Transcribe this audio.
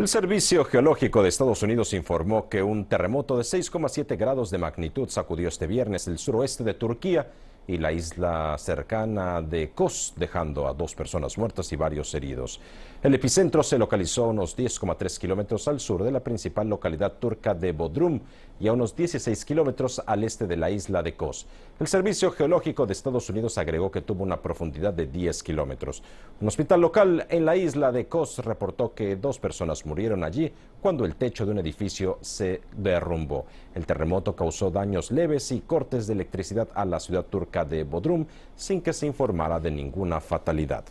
El Servicio Geológico de Estados Unidos informó que un terremoto de 6,7 grados de magnitud sacudió este viernes el suroeste de Turquía y la isla cercana de Kos, dejando a dos personas muertas y varios heridos. El epicentro se localizó unos 10,3 kilómetros al sur de la principal localidad turca de Bodrum, y a unos 16 kilómetros al este de la isla de Kos. El Servicio Geológico de Estados Unidos agregó que tuvo una profundidad de 10 kilómetros. Un hospital local en la isla de Kos reportó que dos personas murieron allí cuando el techo de un edificio se derrumbó. El terremoto causó daños leves y cortes de electricidad a la ciudad turca de Bodrum sin que se informara de ninguna fatalidad.